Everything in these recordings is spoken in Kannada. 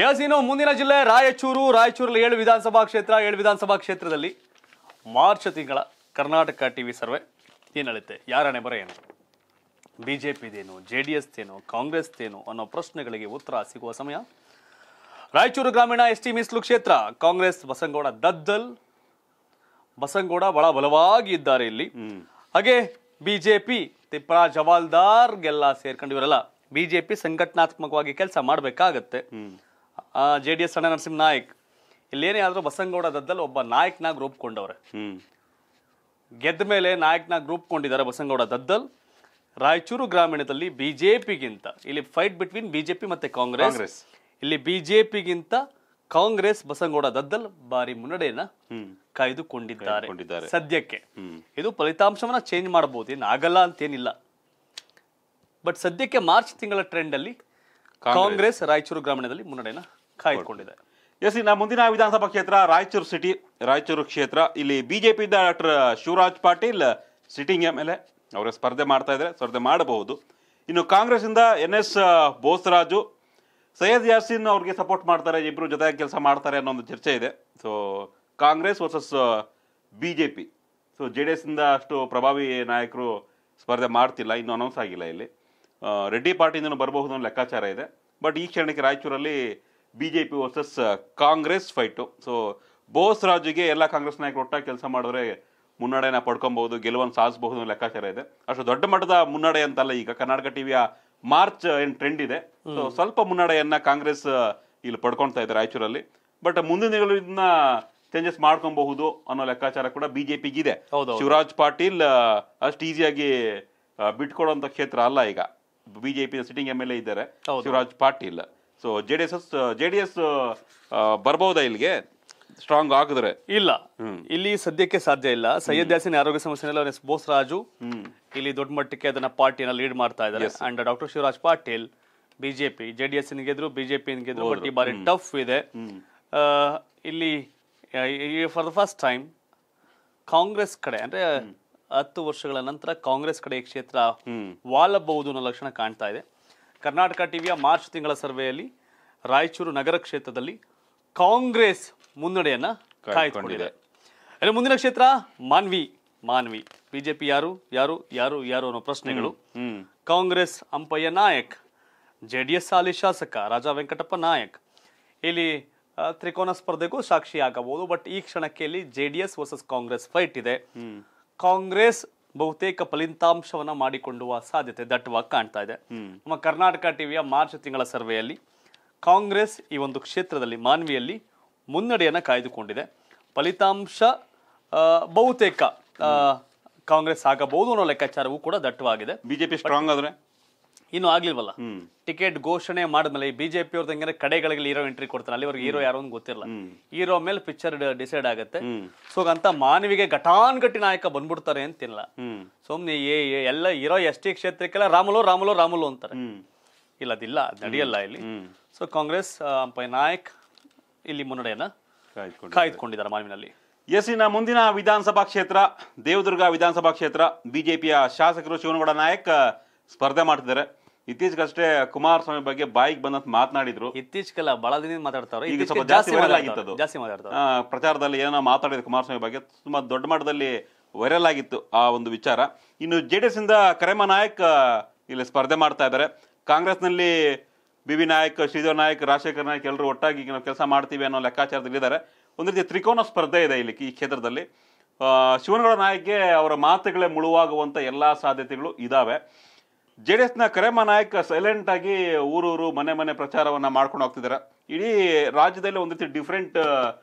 ಎಸ್ ಮುಂದಿನ ಜಿಲ್ಲೆ ರಾಯಚೂರು ರಾಯಚೂರಲ್ಲಿ ಏಳು ವಿಧಾನಸಭಾ ಕ್ಷೇತ್ರ ಏಳು ವಿಧಾನಸಭಾ ಕ್ಷೇತ್ರದಲ್ಲಿ ಮಾರ್ಚ್ ತಿಂಗಳ ಕರ್ನಾಟಕ ಟಿ ವಿ ಸರ್ವೆ ಏನಳುತ್ತೆ ಯಾರಣೆ ನೆಬರ ಏನು ಬಿ ಜೆ ಪಿದೇನು ಜೆ ಡಿ ಎಸ್ ಕಾಂಗ್ರೆಸ್ದೇನು ಕಾಂಗ್ರೆಸ್ ಅನ್ನೋ ಪ್ರಶ್ನೆಗಳಿಗೆ ಉತ್ತರ ಸಿಗುವ ಸಮಯ ರಾಯಚೂರು ಗ್ರಾಮೀಣ ಎಸ್ ಟಿ ಮೀಸಲು ಕ್ಷೇತ್ರ ಕಾಂಗ್ರೆಸ್ ಬಸಂಗೌಡ ದದ್ದಲ್ ಬಸಂಗೌಡ ಬಹಳ ಬಲವಾಗಿ ಇದ್ದಾರೆ ಇಲ್ಲಿ ಹಾಗೆ ಬಿ ಜೆ ಪಿ ತಿಪ್ಪಳ ಜವಾಲ್ದಾರ್ಗೆಲ್ಲ ಸೇರ್ಕೊಂಡು ಇವರೆಲ್ಲ ಬಿ ಜೆ ಪಿ ಸಂಘಟನಾತ್ಮಕವಾಗಿ ಕೆಲಸ ಮಾಡಬೇಕಾಗತ್ತೆ ಜೆ ಡಿ ಎಸ್ ಅಣ್ಣ ನರಸಿಂಹ ನಾಯಕ್ ಇಲ್ಲೇನೇ ಆದರೂ ಬಸನಗೌಡ ದದ್ದಲ್ಲಿ ಒಬ್ಬ ನಾಯಕನಾಗ ರೂಪ್ಕೊಂಡವ್ರೆ ಗೆದ್ದ ಮೇಲೆ ಗ್ರೂಪ್ ರೂಪ್ಕೊಂಡಿದ್ದಾರೆ ಬಸನಗೌಡ ದದ್ದಲ್ ರಾಯಚೂರು ಗ್ರಾಮೀಣದಲ್ಲಿ ಬಿಜೆಪಿಗಿಂತ ಇಲ್ಲಿ ಫೈಟ್ ಬಿಟ್ವೀನ್ ಬಿಜೆಪಿ ಮತ್ತೆ ಕಾಂಗ್ರೆಸ್ ಇಲ್ಲಿ ಬಿಜೆಪಿಗಿಂತ ಕಾಂಗ್ರೆಸ್ ಬಸನಗೌಡ ದದ್ದಲ್ ಬಾರಿ ಮುನ್ನಡೆಯನ್ನ ಕಾಯ್ದುಕೊಂಡಿದ್ದಾರೆ ಸದ್ಯಕ್ಕೆ ಇದು ಫಲಿತಾಂಶವನ್ನ ಚೇಂಜ್ ಮಾಡಬಹುದು ಏನು ಆಗಲ್ಲ ಏನಿಲ್ಲ ಬಟ್ ಸದ್ಯಕ್ಕೆ ಮಾರ್ಚ್ ತಿಂಗಳ ಟ್ರೆಂಡ್ ಅಲ್ಲಿ ಕಾಂಗ್ರೆಸ್ ರಾಯಚೂರು ಗ್ರಾಮೀಣದಲ್ಲಿ ಮುನ್ನಡೆಯನ್ನ ಕಾಯ್ದುಕೊಂಡಿದೆ ಎಸ್ ನಾ ಮುಂದಿನ ವಿಧಾನಸಭಾ ಕ್ಷೇತ್ರ ರಾಯಚೂರು ಸಿಟಿ ರಾಯಚೂರು ಕ್ಷೇತ್ರ ಇಲ್ಲಿ ಬಿಜೆಪಿಯಿಂದ doctor Shivaraj Patil sitting M L A ಅವರ ಸ್ಪರ್ಧೆ ಮಾಡ್ತಾ ಇದ್ದಾರೆ ಸ್ಪರ್ಧೆ ಮಾಡಬಹುದು ಇನ್ನು ಕಾಂಗ್ರೆಸ್ಸಿಂದ ಎನ್ ಎಸ್ ಬೋಸರಾಜು ಸೈಯದ್ ಯಾಸಿನ್ ಅವ್ರಿಗೆ ಸಪೋರ್ಟ್ ಮಾಡ್ತಾರೆ ಇಬ್ಬರು ಜೊತೆಗೆ ಕೆಲಸ ಮಾಡ್ತಾರೆ ಅನ್ನೋ ಒಂದು ಚರ್ಚೆ ಇದೆ so Congress versus B J P so J D ಇಂದ ಅಷ್ಟು ಪ್ರಭಾವಿ ನಾಯಕರು ಸ್ಪರ್ಧೆ ಮಾಡ್ತಿಲ್ಲ ಇನ್ನೂ ಅನೌನ್ಸ್ ಆಗಿಲ್ಲ ಇಲ್ಲಿ ರೆಡ್ಡಿ ಪಾರ್ಟಿಯಿಂದನೂ ಬರಬಹುದು ಅನ್ನೋ ಲೆಕ್ಕಾಚಾರ ಇದೆ ಬಟ್ ಈ ಕ್ಷಣಕ್ಕೆ ರಾಯಚೂರಲ್ಲಿ B J P versus Congress fight so Bose ರಾಜುಗೆ ಎಲ್ಲ ಕಾಂಗ್ರೆಸ್ ನಾಯಕರು ಒಟ್ಟಾಗಿ ಕೆಲಸ ಮಾಡಿದ್ರೆ ಮುನ್ನಡೆನ ಪಡ್ಕೊಬಹುದು ಗೆಲುವನ್ನು ಸಾಧಿಸಬಹುದು ಅನ್ನೋ ಲೆಕ್ಕಾಚಾರ ಇದೆ ಅಷ್ಟು ದೊಡ್ಡ ಮಟ್ಟದ ಮುನ್ನಡೆ ಅಂತಲ್ಲ ಈಗ ಕರ್ನಾಟಕ ಟಿವಿಯ ಮಾರ್ಚ್ ಏನು ಟ್ರೆಂಡ್ ಇದೆ ಸೊ ಸ್ವಲ್ಪ ಮುನ್ನಡೆಯನ್ನ ಕಾಂಗ್ರೆಸ್ ಇಲ್ಲಿ ಪಡ್ಕೊಳ್ತಾ ಇದೆ ರಾಯಚೂರಲ್ಲಿ ಬಟ್ ಮುಂದಿನ ದಿನಗಳು ಇದನ್ನ ಚೇಂಜಸ್ ಮಾಡ್ಕೊಬಹುದು ಅನ್ನೋ ಲೆಕ್ಕಾಚಾರ ಕೂಡ ಬಿಜೆಪಿಗಿದೆ ಶಿವರಾಜ್ ಪಾಟೀಲ್ ಅಷ್ಟು ಈಸಿಯಾಗಿ ಬಿಟ್ಕೊಡುವಂತ ಕ್ಷೇತ್ರ ಅಲ್ಲ ಈಗ BJP sitting M L A ಇದ್ದಾರೆ Shivaraj Patil so J D S J D S ಇಲ್ಲಿಗೆ ಸ್ಟ್ರಾಂಗ್ ಆಗಿದ್ರೆ ಇಲ್ಲ ಇಲ್ಲಿ ಸದ್ಯಕ್ಕೆ ಸಾಧ್ಯ ಇಲ್ಲ ಸೈಯದ್ ಯಾಸಿನ್ ಆರೋಗ್ಯ ಸಮಸ್ಯೆ ಬೋಸ್ ರಾಜು ಇಲ್ಲಿ ದೊಡ್ಡ ಮಟ್ಟಕ್ಕೆ ಅದನ್ನ ಪಾರ್ಟಿಯನ್ನ ಲೀಡ್ ಮಾಡ್ತಾ ಇದ್ದಾರೆ and doctor Shivaraj Patil BJP J D S ಗೆದ್ರು BJP ಗೆದ್ರು but ಈ ಬಾರಿ ಟಫ್ ಇದೆ ಇಲ್ಲಿ for the first time Congress ಕಡೆ ಅಂದ್ರೆ ಹತ್ತು ವರ್ಷಗಳ ನಂತರ ಕಾಂಗ್ರೆಸ್ ಕಡೆ ಈ ಕ್ಷೇತ್ರ ವಾಲಬಹುದು ಅನ್ನೋ ಲಕ್ಷಣ ಕಾಣ್ತಾ ಇದೆ ಕರ್ನಾಟಕ ಟಿವಿಯ ಮಾರ್ಚ್ ತಿಂಗಳ ಸರ್ವೆಯಲ್ಲಿ ರಾಯಚೂರು ನಗರ ಕ್ಷೇತ್ರದಲ್ಲಿ ಕಾಂಗ್ರೆಸ್ ಮುನ್ನಡೆಯನ್ನು ಕಾಯ್ದುಕೊಂಡಿದೆ ಅಂದ್ರೆ ಮುಂದಿನ ಕ್ಷೇತ್ರ ಮಾನ್ವಿ ಮಾನ್ವಿ ಬಿಜೆಪಿ ಯಾರು ಯಾರು ಯಾರು ಯಾರು ಅನ್ನೋ ಪ್ರಶ್ನೆಗಳು Congress Ampayya Nayak J D S ಹಾಲಿ ಶಾಸಕ ರಾಜಾ ವೆಂಕಟಪ್ಪ ನಾಯಕ್ ಇಲ್ಲಿ ತ್ರಿಕೋನ ಸ್ಪರ್ಧೆಗೂ ಸಾಕ್ಷಿ ಆಗಬಹುದು ಬಟ್ ಈ ಕ್ಷಣಕ್ಕೆ ಇಲ್ಲಿ J D S versus Congress fight ಇದೆ ಕಾಂಗ್ರೆಸ್ ಬಹುತೇಕ ಫಲಿತಾಂಶವನ್ನು ಮಾಡಿಕೊಳ್ಳುವ ಸಾಧ್ಯತೆ ದಟ್ಟವಾಗಿ ಕಾಣ್ತಾ ಇದೆ ನಮ್ಮ ಕರ್ನಾಟಕ ಟಿವಿಯ ಮಾರ್ಚ್ ತಿಂಗಳ ಸರ್ವೆಯಲ್ಲಿ ಕಾಂಗ್ರೆಸ್ ಈ ಒಂದು ಕ್ಷೇತ್ರದಲ್ಲಿ ಮಾನವಿಯಲ್ಲಿ ಮುನ್ನಡೆಯನ್ನು ಕಾಯ್ದುಕೊಂಡಿದೆ ಫಲಿತಾಂಶ ಬಹುತೇಕ ಕಾಂಗ್ರೆಸ್ ಆಗಬಹುದು ಅನ್ನೋ ಲೆಕ್ಕಾಚಾರವೂ ಕೂಡ ದಟ್ಟವಾಗಿದೆ ಬಿಜೆಪಿ ಸ್ಟ್ರಾಂಗ್ ಆದರೆ ಇನ್ನು ಆಗ್ಲಿಲ್ವಲ್ಲ ಟಿಕೆಟ್ ಘೋಷಣೆ ಮಾಡಿದ್ಮೇಲೆ ಬಿಜೆಪಿ ಅವ್ರದ್ದು ಹಂಗಂದ್ರೆ ಕಡೆಗಳಿಗೆ ಹೀರೋ ಎಂಟ್ರಿ ಕೊಡ್ತಾರೆ ಅಲ್ಲಿವರೆಗೆ ಹೀರೋ ಯಾರೋ ಗೊತ್ತಿರಲ್ಲ ಹೀರೋ ಮೇಲೆ ಪಿಕ್ಚರ್ ಡಿಸೈಡ್ ಆಗುತ್ತೆ ಸೊ ಅಂತ ಮಾನವಿಗೆ ಘಟಾನ್ ಗಟ್ಟಿ ನಾಯಕ ಬಂದ್ಬಿಡ್ತಾರೆ ಅಂತಿಲ್ಲ ಸುಮ್ನೆ ಏ ಎಲ್ಲ ಹೀರೋ ಎಸ್ ಟಿ ಕ್ಷೇತ್ರಕ್ಕೆಲ್ಲ ರಾಮುಲು ರಾಮುಲು ರಾಮುಲು ಅಂತಾರೆ ಇಲ್ಲ ಅದಿಲ್ಲ ನಡೆಯಲ್ಲ ಇಲ್ಲಿ ಸೊ ಕಾಂಗ್ರೆಸ್ ನಾಯಕ್ ಇಲ್ಲಿ ಮುನ್ನಡೆಯನ್ನ ಕಾಯ್ದುಕೊಂಡಿದ್ದಾರೆ ಮಾನವಿನಲ್ಲಿ ಎಸ್ ಇನ್ನ ಮುಂದಿನ ವಿಧಾನಸಭಾ ಕ್ಷೇತ್ರ ದೇವದುರ್ಗ ವಿಧಾನಸಭಾ ಕ್ಷೇತ್ರ ಬಿಜೆಪಿಯ ಶಾಸಕರು ಶಿವನಗೌಡ ನಾಯಕ್ ಸ್ಪರ್ಧೆ ಮಾಡ್ತಿದ್ದಾರೆ ಇತ್ತೀಚೆಗಷ್ಟೇ ಕುಮಾರಸ್ವಾಮಿ ಬಗ್ಗೆ ಬಾಯಿಗೆ ಬಂದಂತ ಮಾತನಾಡಿದ್ರು ಇತ್ತೀಚೆಗೆಲ್ಲ ಬಹಳ ದಿನದಿಂದ ಮಾತಾಡ್ತಾರೆ ಈಗ ಸ್ವಲ್ಪ ಜಾಸ್ತಿ ಜಾಸ್ತಿ ಮಾತಾಡ್ತಾರೆ ಪ್ರಚಾರದಲ್ಲಿ ಏನೋ ಮಾತಾಡಿದ್ರು ಕುಮಾರಸ್ವಾಮಿ ಬಗ್ಗೆ ತುಂಬಾ ದೊಡ್ಡ ಮಟ್ಟದಲ್ಲಿ ವೈರಲ್ ಆಗಿತ್ತು ಆ ಒಂದು ವಿಚಾರ ಇನ್ನು ಜೆ ಇಂದ ಕರೆಮ ನಾಯಕ್ ಇಲ್ಲಿ ಸ್ಪರ್ಧೆ ಮಾಡ್ತಾ ಇದ್ದಾರೆ ಕಾಂಗ್ರೆಸ್ನಲ್ಲಿ ಬಿ ಬಿ ನಾಯಕ್ ಶ್ರೀಧರ್ ನಾಯಕ್ ರಾಜಶೇಖರ್ ನಾಯಕ್ ಎಲ್ಲರೂ ಒಟ್ಟಾಗಿ ನಾವು ಕೆಲಸ ಮಾಡ್ತೀವಿ ಅನ್ನೋ ಲೆಕ್ಕಾಚಾರದಲ್ಲಿದ್ದಾರೆ ಒಂದು ರೀತಿ ತ್ರಿಕೋನ ಸ್ಪರ್ಧೆ ಇದೆ ಇಲ್ಲಿ ಈ ಕ್ಷೇತ್ರದಲ್ಲಿ ಶಿವನಗೌಡ ನಾಯಕ್ಗೆ ಅವರ ಮಾತುಗಳೇ ಮುಳುವಾಗುವಂತ ಎಲ್ಲಾ ಸಾಧ್ಯತೆಗಳು ಇದಾವೆ ಜೆ ಡಿ ಎಸ್ನ ಕರೆಮ ನಾಯಕ್ ಸೈಲೆಂಟ್ ಆಗಿ ಊರೂರು ಮನೆ ಮನೆ ಪ್ರಚಾರವನ್ನ ಮಾಡ್ಕೊಂಡು ಹೋಗ್ತಿದ್ದಾರೆ ಇಡೀ ರಾಜ್ಯದಲ್ಲಿ ಒಂದ್ ರೀತಿ ಡಿಫ್ರೆಂಟ್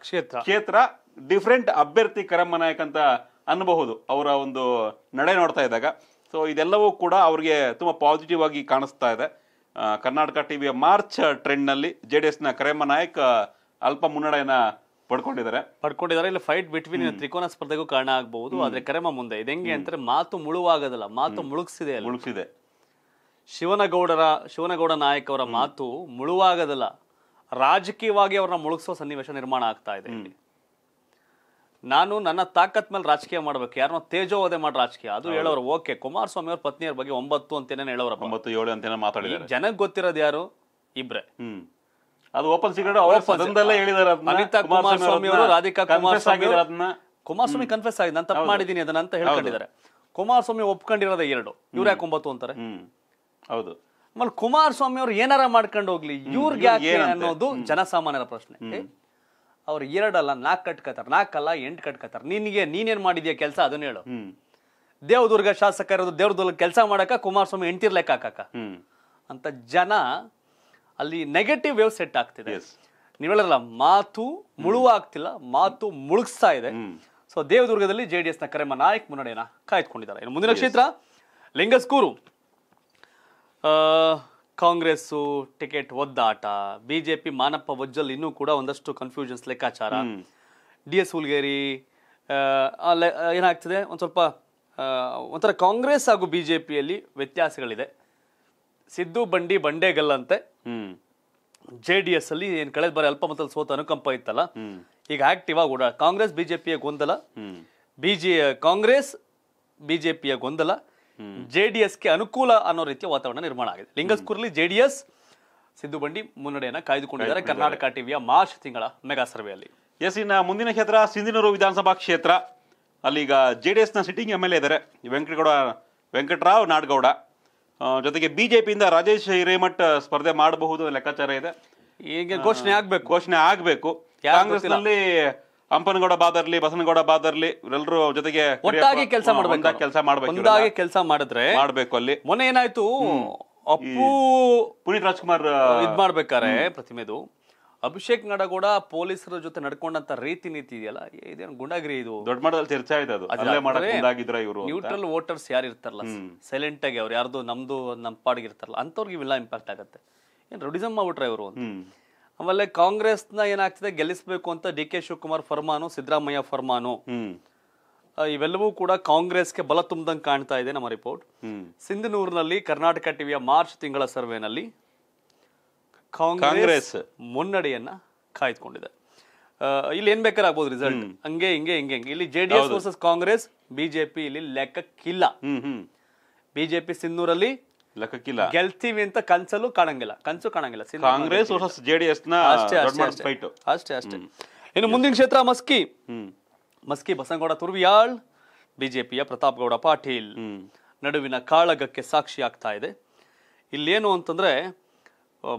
ಕ್ಷೇತ್ರ ಕ್ಷೇತ್ರ ಡಿಫ್ರೆಂಟ್ ಅಭ್ಯರ್ಥಿ ಕರೆಮ್ಮ ನಾಯಕ್ ಅಂತ ಅನ್ಬಹುದು ಅವರ ಒಂದು ನಡೆ ನೋಡ್ತಾ ಇದ್ದಾಗ ಸೊ ಇದೆಲ್ಲವೂ ಕೂಡ ಅವ್ರಿಗೆ ತುಂಬಾ ಪಾಸಿಟಿವ್ ಆಗಿ ಕಾಣಿಸ್ತಾ ಇದೆ ಕರ್ನಾಟಕ ಟಿವಿಯ ಮಾರ್ಚ್ ಟ್ರೆಂಡ್ ನಲ್ಲಿ ಜೆ ಡಿ ಎಸ್ನ ಕರೆಮ್ಮ ನಾಯಕ್ ಅಲ್ಪ ಮುನ್ನಡೆಯನ್ನ ಪಡ್ಕೊಂಡಿದ್ದಾರೆ ಪಡ್ಕೊಂಡಿದ್ದಾರೆ ಇಲ್ಲಿ ಫೈಟ್ ಬಿಟ್ವೀನ್ ತ್ರಿಕೋನ ಸ್ಪರ್ಧೆಗೂ ಕಾರಣ ಆಗಬಹುದು ಆದ್ರೆ ಕರೆಮ ಮುಂದೆ ಹೆಂಗೆ ಅಂದ್ರೆ ಮಾತು ಮುಳುವಾಗದಲ್ಲ ಮಾತು ಮುಳುಗಿಸಿದೆ ಮುಳುಗಿಸಿದೆ ಶಿವನಗೌಡರ ಶಿವನಗೌಡ ನಾಯಕ್ ಅವರ ಮಾತು ಮುಳುವಾಗದಲ್ಲ ರಾಜಕೀಯವಾಗಿ ಅವ್ರನ್ನ ಮುಳುಗಿಸುವ ಸನ್ನಿವೇಶ ನಿರ್ಮಾಣ ಆಗ್ತಾ ಇದೆ ನಾನು ನನ್ನ ತಾಕತ್ ಮೇಲೆ ರಾಜಕೀಯ ಮಾಡ್ಬೇಕು ಯಾರನ್ನೋ ತೇಜೋವಧೆ ಮಾಡಿ ರಾಜಕೀಯ ಅದು ಹೇಳೋರು ಓಕೆ ಕುಮಾರಸ್ವಾಮಿ ಅವ್ರ ಪತ್ನಿಯವ್ರ ಬಗ್ಗೆ ಒಂಬತ್ತು ಅಂತೇನೆ ಹೇಳೋರು ಒಂಬತ್ತು ಏಳು ಅಂತೇನೋ ಮಾತಾಡಿದ್ರು ಜನಕ್ಕೆ ಗೊತ್ತಿರೋದು ಯಾರು ಇಬ್ರೆ ಅದು ಓಪನ್ ಸೀಕ್ರೆಟ್ ಅವರ ಕುಮಾರಸ್ವಾಮಿ ಅವರು ರಾಧಿಕಾ ಕುಮಾರಸ್ವಾಮಿ ಕುಮಾರಸ್ವಾಮಿ ಕನ್ಫೆಸ್ ಆಗಿದೆ ನಾನು ತಪ್ಪು ಮಾಡಿದ್ದೀನಿ ಅದನ್ನ ಅಂತ ಹೇಳ್ಕೊಂಡಿದ್ದಾರೆ ಕುಮಾರಸ್ವಾಮಿ ಒಪ್ಕೊಂಡಿರೋದೇ ಎರಡು ಇವ್ರ ಯಾಕೆ ಒಂಬತ್ತು ಅಂತಾರೆ ಹೌದು ಆಮೇಲೆ ಕುಮಾರಸ್ವಾಮಿ ಅವ್ರು ಏನಾರ ಮಾಡ್ಕೊಂಡು ಹೋಗ್ಲಿ ಇವ್ರಿಗೆ ಅನ್ನೋದು ಜನಸಾಮಾನ್ಯರ ಪ್ರಶ್ನೆ ಅವ್ರು ಎರಡಲ್ಲ ನಾಲ್ಕು ಕಟ್ಕತಾರ ನಾಲ್ಕಲ್ಲ ಎಂಟು ಕಟ್ಕತಾರ ನಿನಗೆ ನೀನೇನ್ ಮಾಡಿದ್ಯಾ ಕೆಲಸ ಅದನ್ನ ಹೇಳು ದೇವದುರ್ಗ ಶಾಸಕ ಇರೋದು ದೇವ್ರದುರ್ಗ ಕೆಲಸ ಮಾಡಕ ಕುಮಾರಸ್ವಾಮಿ ಎಂಟಿರ್ ಲೆಕ್ಕ ಹಾಕಕ ಅಂತ ಜನ ಅಲ್ಲಿ ನೆಗೆಟಿವ್ ವೇವ್ ಸೆಟ್ ಆಗ್ತಿದೆ ನೀವು ಹೇಳಿರಲ್ಲ ಮಾತು ಮುಳುವಾಗ್ತಿಲ್ಲ ಮಾತು ಮುಳುಗಿಸ್ತಾ ಇದೆ ಸೊ ದೇವದುರ್ಗದಲ್ಲಿ ಜೆ ಡಿ ಎಸ್ನ ಕರೆಮ ನಾಯಕ್ ಮುನ್ನಡೆಯನ್ನ ಕಾಯ್ದುಕೊಂಡಿದ್ದಾರೆ ಮುಂದಿನ ಕ್ಷೇತ್ರ ಲಿಂಗಸ್ಕೂರು ಕಾಂಗ್ರೆಸ್ಸು ಟಿಕೆಟ್ ಒದ್ದಾಟ ಬಿಜೆಪಿ ಮಾನಪ್ಪ ಒಜ್ಜಲ್ ಇನ್ನೂ ಕೂಡ ಒಂದಷ್ಟು ಕನ್ಫ್ಯೂಷನ್ಸ್ ಲೆಕ್ಕಾಚಾರ ಡಿ ಎಸ್ ಹುಲ್ಗೇರಿ ಏನಾಗ್ತದೆ ಒಂದು ಸ್ವಲ್ಪ ಒಂಥರ ಕಾಂಗ್ರೆಸ್ ಹಾಗೂ ಬಿಜೆಪಿಯಲ್ಲಿ ವ್ಯತ್ಯಾಸಗಳಿದೆ ಸಿದ್ದು ಬಂಡಿ ಬಂಡೇಗಲ್ಲಂತೆ ಜೆ ಡಿ ಎಸ್ ಅಲ್ಲಿ ಏನು ಕಳೆದ ಬರೀ ಅಲ್ಪ ಮೊತ್ತದಲ್ಲಿ ಸೋತ ಅನುಕಂಪ ಇತ್ತಲ್ಲ ಈಗ ಆಕ್ಟಿವ್ ಆಗಿ ಕಾಂಗ್ರೆಸ್ ಬಿಜೆಪಿಯ ಗೊಂದಲ ಬಿಜೆ ಕಾಂಗ್ರೆಸ್ ಬಿಜೆಪಿಯ ಗೊಂದಲ ಜೆ ಡಿ ಅನುಕೂಲ ಅನ್ನೋ ರೀತಿಯ ವಾತಾವರಣ ನಿರ್ಮಾಣ ಆಗಿದೆ ಲಿಂಗಸ್ಕೂರಲ್ಲಿ J D S Siddu Bandi ಮುನ್ನಡೆಯನ್ನ ಕಾಯ್ದುಕೊಂಡಿದ್ದಾರೆ ಕರ್ನಾಟಕ ಟಿವಿಯ ಮಾರ್ಚ್ ತಿಂಗಳ ಮೆಗಾ ಸರ್ವೆಯಲ್ಲಿ ಎಸ್ ಇನ್ನ ಮುಂದಿನ ಕ್ಷೇತ್ರ ಸಿಂಧನೂರು ವಿಧಾನಸಭಾ ಕ್ಷೇತ್ರ ಅಲ್ಲಿಗ ಜೆ ಡಿ ನ ಸಿಟ್ಟಿಂಗ್ ಎಮ್ ಎಲ್ ಎ ಇದ್ದಾರೆ ವೆಂಕಟಗೌಡ ವೆಂಕಟರಾವ್ ನಾಡಗೌಡ ಜೊತೆಗೆ ಬಿಜೆಪಿಯಿಂದ ರಾಜೇಶ್ ಹಿರೇಮಠ ಸ್ಪರ್ಧೆ ಮಾಡಬಹುದು ಲೆಕ್ಕಾಚಾರ ಇದೆ ಈಗ ಘೋಷಣೆ ಆಗ್ಬೇಕು ಘೋಷಣೆ ಆಗ್ಬೇಕು ಕಾಂಗ್ರೆಸ್ನಲ್ಲಿ ಹಂಪನಗೌಡ ಬಾದರ್ಲಿ ಬಸನಗೌಡ ಬಾದರ್ಲಿ ಇವರೆಲ್ಲರೂ ಜೊತೆಗೆ ಒಟ್ಟಾಗಿ ಕೆಲಸ ಮಾಡಬೇಕು ಕೆಲಸ ಮಾಡಬೇಕು ಒಂದಾಗಿ ಕೆಲಸ ಮಾಡಿದ್ರೆ ಮಾಡ್ಬೇಕು ಅಲ್ಲಿ ಮೊನ್ನೆ ಏನಾಯ್ತು ಅಪ್ಪು ಪುನೀತ್ ರಾಜ್ಕುಮಾರ್ ಇದ್ ಮಾಡ್ಬೇಕಾರೆ ಪ್ರತಿಮೆದು ಅಭಿಷೇಕ್ ನಡಗೋಡ ಪೊಲೀಸರ ಜೊತೆ ನಡ್ಕೊಂಡಂತ ರೀತಿ ನೀತಿ ಇದೆಯಲ್ಲ ಇದೇನು ಗುಂಡಾಗಿರಿ ಇದು ದೊಡ್ಡ ಮಟ್ಟದಲ್ಲಿ ಚರ್ಚೆ ಆಯ್ತು ಅದು ಅಲ್ಲೇ ಇವರು ನ್ಯೂಟ್ರಲ್ ವೋಟರ್ಸ್ ಯಾರು ಇರ್ತಾರಲ್ಲ ಸೈಲೆಂಟ್ ಆಗಿ ಅವ್ರು ಯಾರ್ದು ನಮ್ದು ನಮ್ಮ ಪಾಡಿಗೆ ಇರ್ತಾರಲ್ಲ ಅಂತವ್ರಿಗೆ ಇವೆಲ್ಲ ಇಂಪ್ಯಾಕ್ಟ್ ಆಗುತ್ತೆ ಏನ್ ರೌಡಿಸಮ್ ಮಾಡ್ಬಿಟ್ರೆ ಇವರು ಆಮೇಲೆ ಕಾಂಗ್ರೆಸ್ನ ಏನಾಗ್ತಿದೆ ಗೆಲ್ಲಿಸಬೇಕು ಅಂತ ಡಿ ಕೆ ಶಿವಕುಮಾರ್ ಫರ್ಮಾನು ಸಿದ್ದರಾಮಯ್ಯ ಫರ್ಮಾನು ಇವೆಲ್ಲವೂ ಕೂಡ ಕಾಂಗ್ರೆಸ್ಗೆ ಬಲ ತುಂಬದಂಗೆ ಕಾಣ್ತಾ ಇದೆ ನಮ್ಮ ರಿಪೋರ್ಟ್ ಸಿಂಧನೂರಿನಲ್ಲಿ ಕರ್ನಾಟಕ ಟಿವಿಯ ಮಾರ್ಚ್ ತಿಂಗಳ ಸರ್ವೆನಲ್ಲಿ ಕಾಂಗ್ರೆಸ್ ಮುನ್ನಡೆಯನ್ನ ಕಾಯ್ದುಕೊಂಡಿದೆ ಇಲ್ಲಿ ಏನ್ ಬೇಕಾರಾಗ್ಬೋದು ರಿಸಲ್ಟ್ ಹಂಗೆ ಹಿಂಗೆ ಹಿಂಗೆ ಹಿಂಗೆ ಇಲ್ಲಿ ಜೆಡಿಎಸ್ ವರ್ಸಸ್ ಕಾಂಗ್ರೆಸ್ ಬಿಜೆಪಿ ಇಲ್ಲಿ ಲೆಕ್ಕಕ್ಕಿಲ್ಲ ಬಿಜೆಪಿ ಸಿಂಧನೂರಲ್ಲಿ ಲೆಕ್ಕಕ್ಕಿಲ್ಲ ಗೆಲ್ತೀವಿ ಅಂತ ಕನ್ಸಲ್ಲೂ ಕಾಣಂಗಿಲ್ಲ ಕನ್ಸು ಕಾಣಂಗಿಲ್ಲ ಕಾಂಗ್ರೆಸ್ ವರ್ಸಸ್ ಜೆಡಿಎಸ್ ನ ಅಷ್ಟೇ ಅಷ್ಟೇ ಫೈಟ್ ಅಷ್ಟೇ ಅಷ್ಟೇ ಇನ್ನು ಮುಂದಿನ ಕ್ಷೇತ್ರ ಮಸ್ಕಿ ಮಸ್ಕಿ ಬಸನಗೌಡ ತುರ್ವಿಯಾಳ್ ಬಿಜೆಪಿಯ ಪ್ರತಾಪ್ ಗೌಡ ಪಾಟೀಲ್ ನಡುವಿನ ಕಾಳಗಕ್ಕೆ ಸಾಕ್ಷಿ ಆಗ್ತಾ ಇದೆ ಇಲ್ಲೇನು ಅಂತಂದ್ರೆ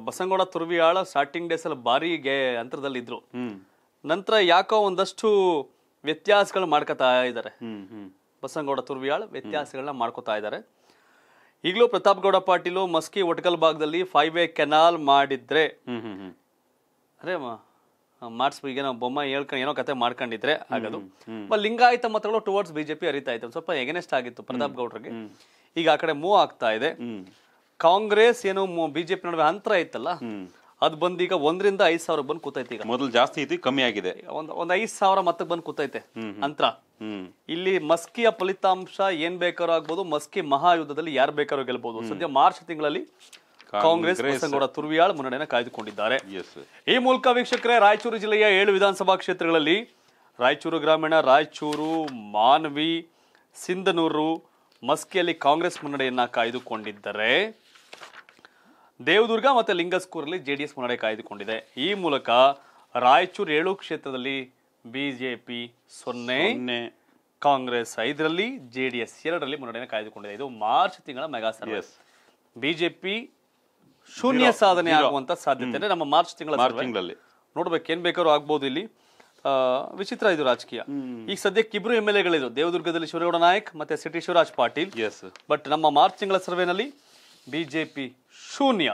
ಬಸನಗೌಡ ತುರ್ವಿಯಾಳ ಸ್ಟಾರ್ಟಿಂಗ್ ಡೇಸ್ ಅಲ್ಲಿ ಭಾರಿ ಅಂತರದಲ್ಲಿ ಅಂತರದಲ್ಲಿದ್ರು ನಂತರ ಯಾಕೋ ಒಂದಷ್ಟು ವ್ಯತ್ಯಾಸಗಳು ಮಾಡ್ಕೋತಾ ಇದ್ದಾರೆ ಬಸನಗೌಡ ತುರ್ವಿಯಾಳ್ ವ್ಯತ್ಯಾಸಗಳನ್ನ ಮಾಡ್ಕೋತಾ ಇದ್ದಾರೆ ಈಗಲೂ ಪ್ರತಾಪ್ ಗೌಡ ಪಾಟೀಲು ಮಸ್ಕಿ ಒಟಕಲ್ ಭಾಗದಲ್ಲಿ ಫೈವ್ ವೇ ಕೆನಾಲ್ ಮಾಡಿದ್ರೆ ಅರೇ ಮಾಡಿಸ್ ಈಗ ನಾವು ಬೊಮ್ಮ ಹೇಳ್ಕೊಂಡು ಏನೋ ಕತೆ ಮಾಡ್ಕೊಂಡಿದ್ರೆ ಆಗೋದು ಲಿಂಗಾಯತ ಮತಗಳು ಟುವರ್ಡ್ಸ್ ಬಿಜೆಪಿ ಅರಿತಾ ಇತ್ತು ಸ್ವಲ್ಪ ಎಗೆನೆಸ್ಟ್ ಆಗಿತ್ತು ಪ್ರತಾಪ್ ಗೌಡ್ರಿಗೆ ಈಗ ಆ ಕಡೆ ಮೂವ್ ಆಗ್ತಾ ಇದೆ ಕಾಂಗ್ರೆಸ್ ಏನು ಬಿಜೆಪಿ ನಡುವೆ ಅಂತರ ಇತ್ತಲ್ಲ ಅದು ಬಂದು ಈಗ ಒಂದರಿಂದ ಐದು ಸಾವಿರ ಬಂದು ಕೂತೈತೆ ಈಗ ಮೊದಲು ಜಾಸ್ತಿ ಇತ್ತು ಕಮ್ಮಿ ಆಗಿದೆ ಒಂದು ಒಂದು ಐದು ಸಾವಿರ ಮತ್ತೆ ಬಂದು ಕೂತೈತೆ ಅಂತರ ಇಲ್ಲಿ ಮಸ್ಕಿಯ ಫಲಿತಾಂಶ ಏನ್ ಬೇಕಾದ್ರೂ ಆಗ್ಬೋದು ಮಸ್ಕಿ ಮಹಾಯುದ್ಧದಲ್ಲಿ ಯಾರು ಬೇಕಾದ್ರೂ ಗೆಲ್ಬಹುದು ಸದ್ಯ ಮಾರ್ಚ್ ತಿಂಗಳಲ್ಲಿ ಕಾಂಗ್ರೆಸ್ ಬಸನಗೌಡ ತುರ್ವಿಯಾಳ್ ಮುನ್ನಡೆಯನ್ನು ಕಾಯ್ದುಕೊಂಡಿದ್ದಾರೆ ಈ ಮೂಲಕ ವೀಕ್ಷಕರೇ ರಾಯಚೂರು ಜಿಲ್ಲೆಯ ಏಳು ವಿಧಾನಸಭಾ ಕ್ಷೇತ್ರಗಳಲ್ಲಿ ರಾಯಚೂರು ಗ್ರಾಮೀಣ ರಾಯಚೂರು ಮಾನ್ವಿ ಸಿಂಧನೂರು ಮಸ್ಕಿಯಲ್ಲಿ ಕಾಂಗ್ರೆಸ್ ಮುನ್ನಡೆಯನ್ನ ಕಾಯ್ದುಕೊಂಡಿದ್ದರೆ ದೇವದುರ್ಗ ಮತ್ತು ಲಿಂಗಸ್ಕೂರಲ್ಲಿ ಜೆ ಡಿ ಎಸ್ ಮುನ್ನಡೆ ಕಾಯ್ದುಕೊಂಡಿದೆ ಈ ಮೂಲಕ ರಾಯಚೂರು ಏಳು ಕ್ಷೇತ್ರದಲ್ಲಿ ಬಿಜೆಪಿ ಸೊನ್ನೆ ಕಾಂಗ್ರೆಸ್ ಐದರಲ್ಲಿ ಜೆ ಡಿ ಎಸ್ ಎರಡರಲ್ಲಿ ಮುನ್ನಡೆಯನ್ನು ಕಾಯ್ದುಕೊಂಡಿದೆ ಇದು ಮಾರ್ಚ್ ತಿಂಗಳ ಮೆಗಾ ಸರ್ವೆ ಬಿಜೆಪಿ ಶೂನ್ಯ ಸಾಧನೆ ಆಗುವಂತ ಸಾಧ್ಯತೆ ಅಂದ್ರೆ ನಮ್ಮ ಮಾರ್ಚ್ ತಿಂಗಳ ತಿಂಗಳಲ್ಲಿ ನೋಡ್ಬೇಕು ಏನ್ ಬೇಕಾದ್ರೂ ಆಗ್ಬೋದು ಇಲ್ಲಿ ವಿಚಿತ್ರ ಇದು ರಾಜಕೀಯ ಈಗ ಸದ್ಯಕ್ಕೆ ಇಬ್ರು ಎಂ ಎಲ್ ಎಗಳಿದ್ರು ದೇವದುರ್ಗದಲ್ಲಿ ಶಿವರಗೌಡ ನಾಯಕ್ ಮತ್ತೆ ಸಿಟಿ ಶಿವರಾಜ್ ಪಾಟೀಲ್ ಬಟ್ ನಮ್ಮ ಮಾರ್ಚ್ ತಿಂಗಳ ಸರ್ವೆನಲ್ಲಿ ಬಿ ಜೆ ಪಿ ಶೂನ್ಯ